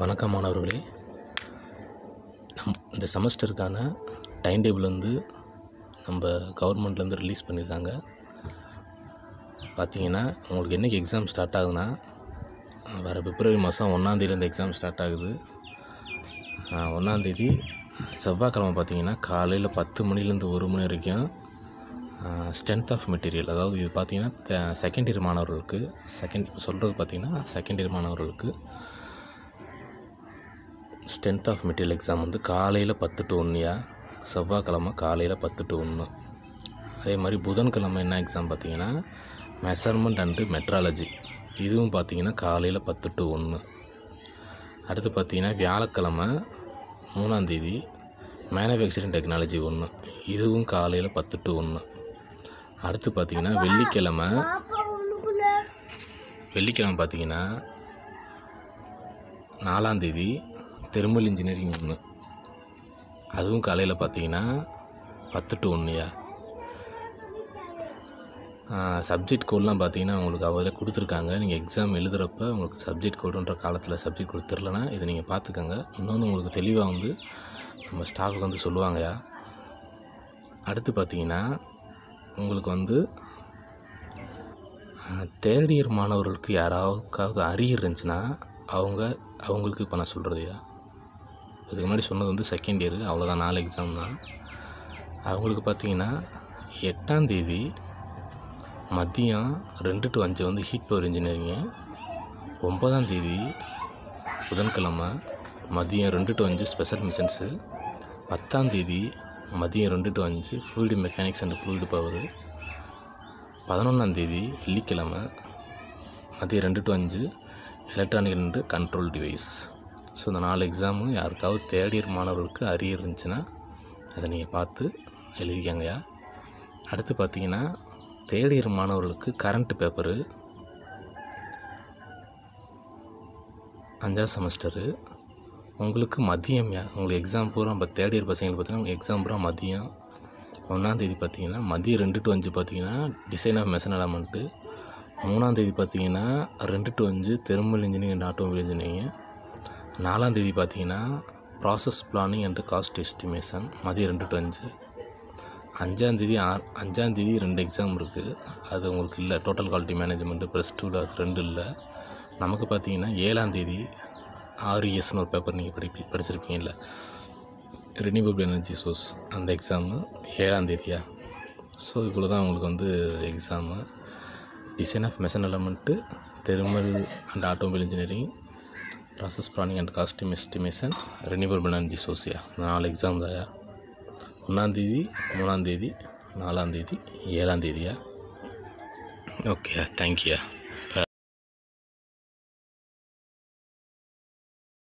வணக்கம் மாணவர்களே நம் இந்த செமஸ்டருக்கான டைம் டேபிள் வந்து நம்ம கவர்மெண்ட்லேருந்து ரிலீஸ் பண்ணியிருக்காங்க பார்த்தீங்கன்னா உங்களுக்கு என்றைக்கு எக்ஸாம் ஸ்டார்ட் ஆகுதுன்னா வர பிப்ரவரி மாதம் ஒன்றாந்தேதியிலேருந்து எக்ஸாம் ஸ்டார்ட் ஆகுது ஒன்றாந்தேதி செவ்வாய்க்கிழமை பார்த்தீங்கன்னா காலையில் பத்து மணிலேருந்து ஒரு மணி வரைக்கும் ஸ்ட்ரென்த் ஆஃப் மெட்டீரியல் அதாவது இது பார்த்திங்கன்னா செகண்ட் இயர் மாணவர்களுக்கு செகண்ட் சொல்கிறது பார்த்திங்கன்னா செகண்ட் இயர் மாணவர்களுக்கு ஸ்ட்ரென்த் ஆஃப் மெட்டீரியல் எக்ஸாம் வந்து காலையில் பத்து டு ஒன்றுயா செவ்வாய்க்கிழமை காலையில் பத்து டு ஒன்று அதே மாதிரி புதன்கிழமை என்ன எக்ஸாம் பார்த்தீங்கன்னா மெஷர்மெண்ட் அண்டு மெட்ராலஜி இதுவும் பார்த்தீங்கன்னா காலையில் பத்து டு ஒன்று அடுத்து பார்த்தீங்கன்னா வியாழக்கிழமை மூணாந்தேதி மேனுஃபேக்சரிங் டெக்னாலஜி ஒன்று இதுவும் காலையில் பத்து டு ஒன்று அடுத்து பார்த்திங்கன்னா வெள்ளிக்கிழமை வெள்ளிக்கிழமை பார்த்தீங்கன்னா நாலாந்தேதி தெருமல் இன்ஜினியரிங் ஒன்று அதுவும் காலையில் பார்த்தீங்கன்னா பத்து டு ஒன்றுயா சப்ஜெக்ட் கோட்லாம் பார்த்தீங்கன்னா உங்களுக்கு அவரே கொடுத்துருக்காங்க நீங்கள் எக்ஸாம் எழுதுகிறப்ப உங்களுக்கு சப்ஜெக்ட் கோடுன்ற காலத்தில் சப்ஜெக்ட் கொடுத்துர்லனா இதை நீங்கள் பார்த்துக்கோங்க இன்னொன்று உங்களுக்கு தெளிவாக வந்து நம்ம ஸ்டாஃபுக்கு வந்து சொல்லுவாங்கயா அடுத்து பார்த்தீங்கன்னா உங்களுக்கு வந்து தேர்டியர் மாணவர்களுக்கு யாராவதுக்காக அரியர் இருந்துச்சுன்னா அவங்க அவங்களுக்கு இப்போ நான் சொல்கிறதையா இதுக்கு முன்னாடி சொன்னது வந்து செகண்ட் இயரு அவ்வளோதான் நாலு எக்ஸாம் தான் அவங்களுக்கு எட்டாம் எட்டாந்தேதி மதியம் ரெண்டு டு அஞ்சு வந்து ஹீட் பவர் இன்ஜினியரிங்கு ஒம்பதாம் தேதி புதன்கிழமை மதியம் ரெண்டு டு அஞ்சு ஸ்பெஷல் மிஷன்ஸு பத்தாம் தேதி மதியம் ரெண்டு டு அஞ்சு fluid mechanics and fluid power பதினொன்றாந்தேதி வெள்ளிக்கிழமை மதியம் ரெண்டு டு அஞ்சு electronic and control device so இந்த நாலு எக்ஸாமும் யாருக்காவது தேர்ட் இயர் மாணவர்களுக்கு அரிய இருந்துச்சுன்னா அதை நீங்கள் பார்த்து எழுதிக்கங்கய்யா அடுத்து பார்த்தீங்கன்னா தேர்ட் இயர் மாணவர்களுக்கு கரண்ட் பேப்பரு அஞ்சாவது செமஸ்டரு உங்களுக்கு மதியம் உங்களுக்கு எக்ஸாம் பூரா இப்போ தேர்ட் இயர் பசங்களுக்கு பார்த்தீங்கன்னா எக்ஸாம் பூரா மதியம் ஒன்றாந்தேதி பார்த்தீங்கன்னா மதியம் ரெண்டு டு அஞ்சு பார்த்தீங்கன்னா டிசைன் ஆஃப் மெஷன் அலாமெண்ட்டு மூணாந்தேதி பார்த்தீங்கன்னா ரெண்டு டு அஞ்சு thermal engineering and automobile engineering நாலாம் தேதி பார்த்தீங்கன்னா process planning and cost estimation மதியம் ரெண்டு டு அஞ்சு அஞ்சாந்தேதி ஆ அஞ்சாந்தேதி ரெண்டு எக்ஸாம் இருக்குது அது உங்களுக்கு இல்லை டோட்டல் குவாலிட்டி மேனேஜ்மெண்ட்டு ப்ளஸ் டூவில் அது ரெண்டு இல்லை நமக்கு பார்த்தீங்கன்னா ஏழாந்தேதி ஆர்இஎஸ்னு ஒரு பேப்பர் நீங்கள் படி படிச்சிருக்கீங்கல்ல ரினியூவபிள் எனர்ஜி சோர்ஸ் அந்த எக்ஸாமு ஏழாந்தேதியா ஸோ இவ்வளோ தான் உங்களுக்கு வந்து exam design of machine element thermal and automobile engineering process planning and cost estimation renewable energy సోసియా నాలుగు ఎగ్జామ్స్ అయ్యా ஒன்றாம் தேதி மூணாம் தேதி நாலாம் தேதி ஏழாம் தேதியா ஓகேயா தேங்க்யூயா